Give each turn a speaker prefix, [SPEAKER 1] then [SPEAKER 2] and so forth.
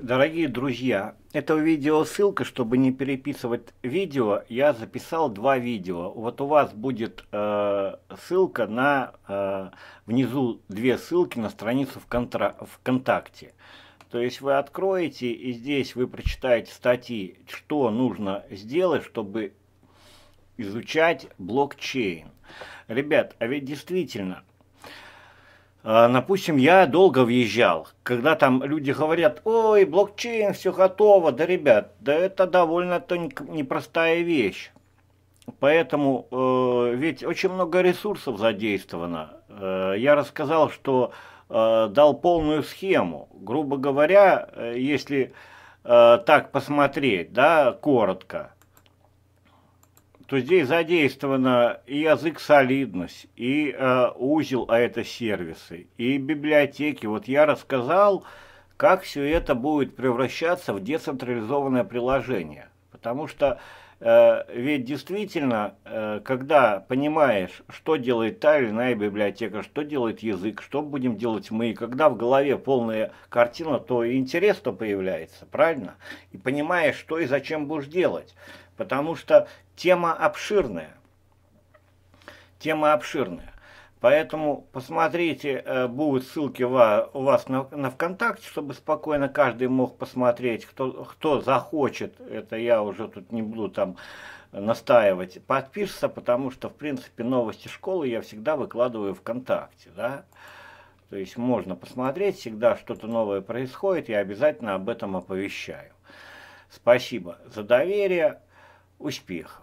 [SPEAKER 1] Дорогие друзья, это видео ссылка, чтобы не переписывать видео, я записал два видео. Вот у вас будет э, ссылка на, э, внизу две ссылки на страницу в ВКонтра ВКонтакте. То есть вы откроете и здесь вы прочитаете статьи, что нужно сделать, чтобы изучать блокчейн. Ребят, а ведь действительно, а, допустим, я долго въезжал, когда там люди говорят, ой, блокчейн, все готово, да, ребят, да это довольно-то непростая вещь. Поэтому э, ведь очень много ресурсов задействовано. Э, я рассказал, что э, дал полную схему. Грубо говоря, э, если э, так посмотреть, да, коротко, то здесь задействовано и язык солидность, и э, узел, а это сервисы, и библиотеки. Вот я рассказал, как все это будет превращаться в децентрализованное приложение. Потому что э, ведь действительно, э, когда понимаешь, что делает та или иная библиотека, что делает язык, что будем делать мы, и когда в голове полная картина, то и интерес-то появляется, правильно? И понимаешь, что и зачем будешь делать, потому что тема обширная. Тема обширная. Поэтому посмотрите, э, будут ссылки у вас на, на ВКонтакте, чтобы спокойно каждый мог посмотреть, кто, кто захочет, это я уже тут не буду там настаивать, подпишется, потому что, в принципе, новости школы я всегда выкладываю ВКонтакте, да. То есть можно посмотреть, всегда что-то новое происходит, я обязательно об этом оповещаю. Спасибо за доверие, успехов!